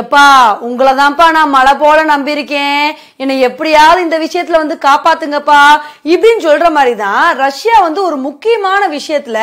எப்பா உங்களை தான்ப்பா நான் மழை போல நம்பியிருக்கேன் என்னை எப்படியாவது இந்த விஷயத்துல வந்து காப்பாத்துங்கப்பா இப்படின்னு சொல்ற மாதிரி தான் ரஷ்யா வந்து ஒரு முக்கியமான விஷயத்துல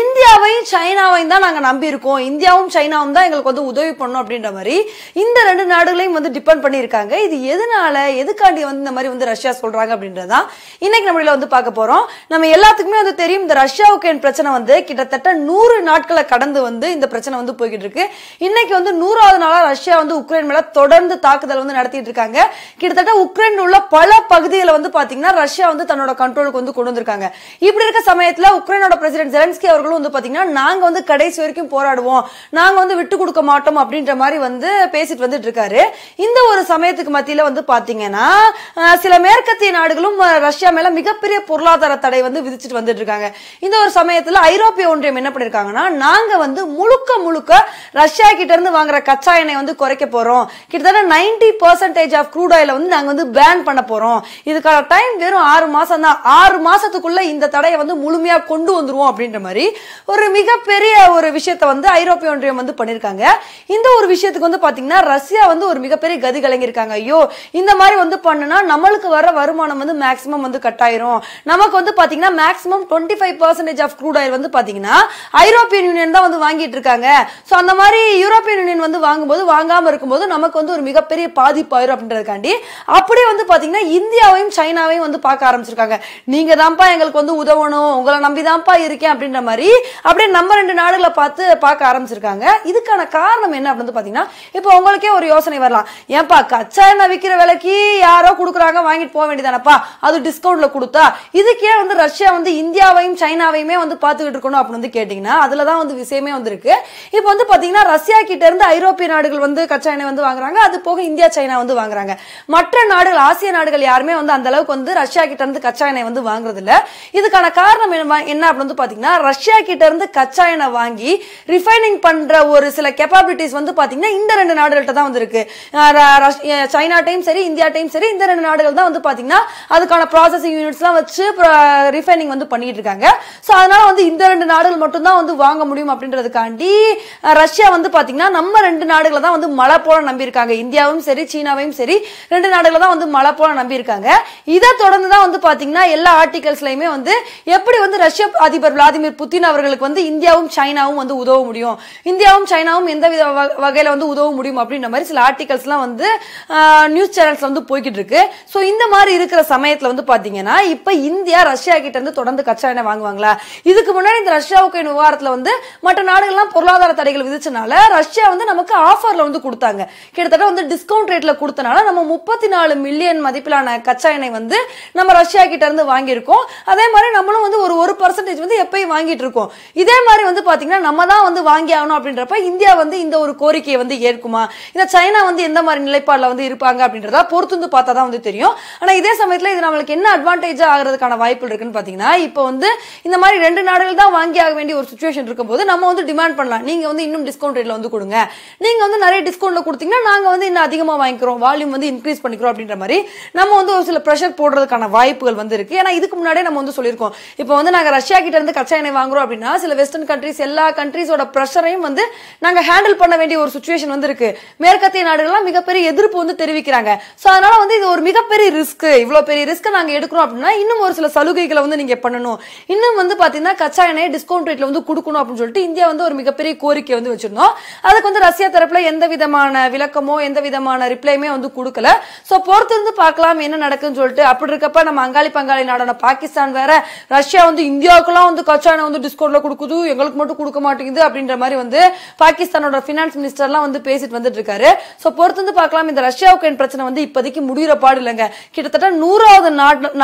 இந்தியாவையும் சைனாவையும் தான் நாங்க நம்பியிருக்கோம் இந்தியாவும் சைனாவும் தான் எங்களுக்கு வந்து உதவி பண்ணும் அப்படின்ற மாதிரி இந்த ரெண்டு நாடுகளையும் வந்து டிபெண்ட் பண்ணியிருக்காங்க இது எதனால எதுக்காண்டி வந்து இந்த மாதிரி வந்து ரஷ்யா சொல்றாங்க அப்படின்றதான் இன்னைக்கு நம்மள வந்து பார்க்க போறோம் நம்ம எல்லாத்துக்குமே வந்து தெரியும் இந்த ரஷ்யாவுக்கு என் பிரச்சனை வந்து கிட்டத்தட்ட நூறு நாட்களை கடந்து வந்து இந்த பிரச்சனை வந்து போய்கிட்டு இருக்கு இன்னைக்கு வந்து நூறாவது நாளா ரஷ்யா வந்து உக்ரைன் மேல தொடர்ந்து தாக்குதல் வந்து நடத்திட்டு இருக்காங்க கிட்டத்தட்ட உக்ரைன் உள்ள பல பகுதிகளை வந்து பாத்தீங்கன்னா ரஷ்யா வந்து தன்னோட கண்ட்ரோலுக்கு வந்து கொண்டு வந்திருக்காங்க இப்படி இருக்க சமயத்துல உக்ரைனோட பிரசிடென்ட் ஜெலன்ஸ்கி அவர்களும் வந்து பாத்தீங்கன்னா நாங்க வந்து கடைசி வரைக்கும் போராடுவோம் நாங்க வந்து விட்டு கொடுக்க மாட்டோம் அப்படின்ற மாதிரி வந்து பேசிட்டு வந்துட்டு இருக்காரு இந்த ஒரு சமயத்துக்கு மத்தியில வந்து பாத்தீங்கன்னா சில மேற்கத்திய நாடுகளும் ரஷ்யா மேல மிகப்பெரிய பொருளாதார தடை வந்து விதிச்சுட்டு வந்துட்டு இருக்காங்க இந்த ஒரு சமயத்துல ஐரோப்பிய ஒன்றியம் என்ன பண்ணிருக்காங்கன்னா நாங்க வந்து முழுக்க முழுக்க ரஷ்யா கிட்ட இருந்து வாங்குற கச்சா எண்ணெய் வந்து குறைக்க போறோம் கிட்டத்தட்ட நைன்டி பர்சன்டேஜ் ஆஃப் க்ரூட் ஆயில வந்து நாங்கள் வந்து பேன் பண்ண போறோம் இதுக்கான டைம் வெறும் ஆறு மாசம் தான் ஆறு மாசத்துக்குள்ள இந்த தடையை வந்து முழுமையாக கொண்டு வந்துருவோம் அப்படின்ற மாதிரி ஒரு மிகப்பெரிய ஒரு விஷயத்தை வந்து ஐரோப்பிய ஒன்றியம் வந்து பண்ணியிருக்காங்க இந்த ஒரு விஷயத்துக்கு வந்து பார்த்தீங்கன்னா ரஷ்யா வந்து ஒரு மிகப்பெரிய கதி கலங்கியிருக்காங்க ஐயோ இந்த மாதிரி வந்து பண்ணுனா நம்மளுக்கு வர வருமானம் வந்து மேக்ஸிமம் வந்து கட் ஆயிரும் நமக்கு வந்து பார்த்தீங்கன்னா maximum twenty five percentage of crude oil வந்து பார்த்தீங்கன்னா ஐரோப்பியன் யூனியன் தான் வந்து வாங்கிட்டு இருக்காங்க ஸோ அந்த மாதிரி யூரோப்பியன் யூனியன் வந்து வாங்கும்போது வாங்காம இருக்கும்போது நமக்கு வந்து ஒரு மிகப்பெரிய பாதிப்பாயிரும் அப்படின்றதுக்காண்டி அப்படியே வந்து பார்த்தீங்கன்னா இந்தியாவையும் சைனாவையும் வந்து பார்க்க ஆரம்பிச்சிருக்காங்க நீங்க தான்ப்பா எங்களுக்கு வந்து உதவணும் உங்களை நம்பி தான்ப்பா இருக்கேன் அப்படின்ற மாதிரி அப்படியே நம்ம ரெண்டு நாடுகளை பார்த்து பார்க்க ஆரம்பிச்சிருக்காங்க இதுக்கான காரணம் என்ன அப்படின்னு பார்த்தீங்கன்னா இப்போ உங்களுக்கே ஒரு யோசனை வரலாம் ஏன்பா கச்சா எண்ணெய் விற்கிற விலைக்கு யாரோ கொடுக்குறாங்க வாங்கிட்டு போக வேண்டியதானப்பா அது டிஸ்கவுண்ட்ல கொடுத்தா இதுக்கே வந்து ரஷ்யா வந்து இந்தியாவையும் சைனாவையுமே வந்து பார்த்துக்கிட்டு இருக்கணும் அப்படின்னு வந்து கேட்டிங்கன்னா அதுலதான் வந்து விஷயமே வந்திருக்கு இப்போ வந்து பார்த்தீங்கன்னா ரஷ்யா கிட்ட இருந்து ஐரோப்பிய நாடுகள் வந்து கச்சா எண்ணெய் வந்து வாங்குறாங்க அது போக இந்தியா சைனா வந்து வாங்குறாங்க மற்ற நாடுகள் ஆசிய நாடுகள் யாருமே வந்து அந்த அளவுக்கு வந்து ரஷ்யா கிட்ட இருந்து கச்சா எண்ணெய் வந்து வாங்குறது இல்ல இதுக்கான காரணம் என்ன அப்படி வந்து பாத்தீங்கன்னா ரஷ்யா கிட்ட இருந்து கச்சா எண்ணெய் வாங்கி ரிஃபைனிங் பண்ற ஒரு சில கெப்பாபிலிட்டிஸ் வந்து பாத்தீங்கன்னா இந்த ரெண்டு நாடுகள்கிட்ட தான் வந்து இருக்கு சைனா டைம் சரி இந்தியா டைம் சரி இந்த ரெண்டு நாடுகள் தான் வந்து பாத்தீங்கன்னா அதுக்கான ப்ராசஸிங் யூனிட்ஸ்லாம் வச்சு ரிஃபைனிங் வந்து பண்ணிட்டு இருக்காங்க ஸோ அதனால வந்து இந்த ரெண்டு நாடுகள் தான் வந்து வாங்க முடியும் அப்படின்றதுக்காண்டி ரஷ்யா வந்து பாத்தீங்கன்னா நம்ம ரெண்டு நாடுகளை தான் தான் வந்து மழை போல நம்பியிருக்காங்க இந்தியாவும் சரி சீனாவையும் சரி ரெண்டு நாடுகளும் தான் வந்து மழை போல நம்பியிருக்காங்க இதை தொடர்ந்து தான் வந்து பார்த்தீங்கன்னா எல்லா ஆர்டிகல்ஸ்லயுமே வந்து எப்படி வந்து ரஷ்ய அதிபர் விளாடிமிர் புத்தின் அவர்களுக்கு வந்து இந்தியாவும் சைனாவும் வந்து உதவ முடியும் இந்தியாவும் சைனாவும் எந்த வித வகையில் வந்து உதவ முடியும் அப்படின்ற மாதிரி சில ஆர்டிகல்ஸ்லாம் வந்து நியூஸ் சேனல்ஸ் வந்து போய்கிட்டு இருக்கு ஸோ இந்த மாதிரி இருக்கிற சமயத்தில் வந்து பார்த்தீங்கன்னா இப்போ இந்தியா ரஷ்யா கிட்ட இருந்து தொடர்ந்து கச்சா எண்ணெய் வாங்குவாங்களா இதுக்கு முன்னாடி இந்த ரஷ்யா உக்ரைன் விவகாரத்தில் வந்து மற்ற நாடுகள்லாம் பொருளாதார தடைகள் விதிச்சனால ரஷ்யா வந்து நமக்கு ஆஃபர்ல ரேட்ல வந்து கொடுத்தாங்க கிட்டத்தட்ட வந்து டிஸ்கவுண்ட் ரேட்ல கொடுத்தனால நம்ம முப்பத்தி நாலு மில்லியன் மதிப்பிலான கச்சா எண்ணெய் வந்து நம்ம ரஷ்யா கிட்ட இருந்து வாங்கியிருக்கோம் அதே மாதிரி நம்மளும் வந்து ஒரு ஒரு பர்சன்டேஜ் வந்து எப்பயும் வாங்கிட்டு இருக்கோம் இதே மாதிரி வந்து பாத்தீங்கன்னா நம்ம தான் வந்து வாங்கி ஆகணும் அப்படின்றப்ப இந்தியா வந்து இந்த ஒரு கோரிக்கையை வந்து ஏற்குமா இந்த சைனா வந்து எந்த மாதிரி நிலைப்பாடுல வந்து இருப்பாங்க அப்படின்றத பொறுத்து வந்து பார்த்தா தான் வந்து தெரியும் ஆனா இதே சமயத்துல இது நம்மளுக்கு என்ன அட்வான்டேஜா ஆகிறதுக்கான வாய்ப்பு இருக்குன்னு பாத்தீங்கன்னா இப்போ வந்து இந்த மாதிரி ரெண்டு நாடுகள் தான் வாங்கி ஆக வேண்டிய ஒரு சுச்சுவேஷன் இருக்கும்போது நம்ம வந்து டிமாண்ட் பண்ணலாம் நீங்க வந்து இன்னும் டிஸ்கவுண்ட் ரேட்ல வந்து கொடுங்க நீங்க வந்து நிறைய டிஸ்கவுண்ட்ல கொடுத்தீங்கன்னா நாங்க வந்து இன்னும் அதிகமா வாங்கிக்கிறோம் வால்யூம் வந்து இன்க்ரீஸ் பண்ணிக்கிறோம் அப்படின்ற மாதிரி நம்ம வந்து ஒரு சில ப்ரெஷர் போடுறதுக்கான வாய்ப்புகள் வந்து இருக்கு ஏன்னா இதுக்கு முன்னாடியே நம்ம வந்து சொல்லியிருக்கோம் இப்போ வந்து நாங்க ரஷ்யா கிட்ட இருந்து கச்சா எண்ணெய் வாங்குறோம் அப்படின்னா சில வெஸ்டர்ன் கண்ட்ரிஸ் எல்லா கண்ட்ரிஸோட ப்ரெஷரையும் வந்து நாங்க ஹேண்டில் பண்ண வேண்டிய ஒரு சுச்சுவேஷன் வந்து இருக்கு மேற்கத்திய நாடுகள்லாம் மிகப்பெரிய எதிர்ப்பு வந்து தெரிவிக்கிறாங்க ஸோ அதனால வந்து இது ஒரு மிகப்பெரிய ரிஸ்க் இவ்வளோ பெரிய ரிஸ்க்கை நாங்கள் எடுக்கிறோம் அப்படின்னா இன்னும் ஒரு சில சலுகைகளை வந்து நீங்கள் பண்ணணும் இன்னும் வந்து பார்த்தீங்கன்னா கச்சா எண்ணெய் டிஸ்கவுண்ட் ரேட்டில் வந்து கொடுக்கணும் அப்படின்னு சொல்லிட்டு இந்தியா வந்து ஒரு மிகப்பெரிய கோரிக்கை வந்து வச்சிருந்தோம் அதுக்கு வந்து ரஷ்யா தரப்பில் எந்த எந்த விதமான விளக்கமோ எந்த விதமான ரிப்ளைமே வந்து கொடுக்கல ஸோ பொறுத்திருந்து பார்க்கலாம் என்ன நடக்குன்னு சொல்லிட்டு அப்படி இருக்கப்ப நம்ம அங்காளி பங்காளி நாடான பாகிஸ்தான் வேற ரஷ்யா வந்து இந்தியாவுக்குலாம் வந்து கச்சானை வந்து டிஸ்கவுண்ட்ல கொடுக்குது எங்களுக்கு மட்டும் கொடுக்க மாட்டேங்குது அப்படின்ற மாதிரி வந்து பாகிஸ்தானோட பினான்ஸ் மினிஸ்டர்லாம் வந்து பேசிட்டு வந்துட்டு இருக்காரு ஸோ பொறுத்திருந்து பார்க்கலாம் இந்த ரஷ்யாவுக்கு உக்ரைன் பிரச்சனை வந்து இப்போதைக்கு முடிகிற பாடு இல்லைங்க கிட்டத்தட்ட நூறாவது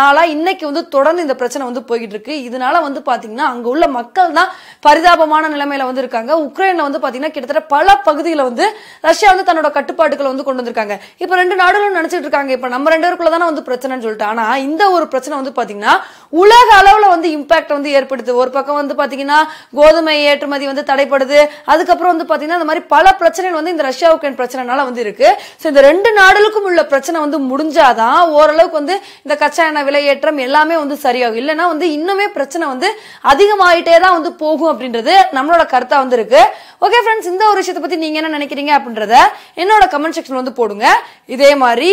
நாளா இன்னைக்கு வந்து தொடர்ந்து இந்த பிரச்சனை வந்து போய்கிட்டு இருக்கு இதனால வந்து பாத்தீங்கன்னா அங்க உள்ள மக்கள் தான் பரிதாபமான நிலைமையில வந்து இருக்காங்க உக்ரைன்ல வந்து பாத்தீங்கன்னா கிட்டத்தட்ட பல பகுதியில் வந்து ரஷ்யா வந்து தன்னோட கட்டுப்பாடுகளை வந்து கொண்டு வந்திருக்காங்க இப்ப ரெண்டு நாடுகளும் நினைச்சிட்டு இருக்காங்க இப்ப நம்ம ரெண்டு பேருக்குள்ள தானே வந்து பிரச்சனை சொல்லிட்டு ஆனா இந்த ஒரு பிரச்சனை வந்து பாத்தீங்கன்னா உலக அளவில் வந்து இம்பாக்ட் வந்து ஏற்படுது ஒரு பக்கம் வந்து பாத்தீங்கன்னா கோதுமை ஏற்றுமதி வந்து தடைப்படுது அதுக்கப்புறம் வந்து பாத்தீங்கன்னா இந்த மாதிரி பல பிரச்சனைகள் வந்து இந்த ரஷ்யா உக்ரைன் பிரச்சனைனால வந்து இருக்கு இந்த ரெண்டு நாடுகளுக்கும் உள்ள பிரச்சனை வந்து முடிஞ்சாதான் ஓரளவுக்கு வந்து இந்த கச்சா எண்ணெய் விலையேற்றம் எல்லாமே வந்து சரியாகும் இல்லைன்னா வந்து இன்னுமே பிரச்சனை வந்து அதிகமாயிட்டே தான் வந்து போகும் அப்படின்றது நம்மளோட கருத்தா வந்து இருக்கு ஓகே ஃப்ரெண்ட்ஸ் இந்த ஒரு விஷயத்தை பத்தி நீங்க என்ன நினைக்கிறீங்க அப்படின்றத என்னோட கமெண்ட் செக்ஷன் வந்து போடுங்க இதே மாதிரி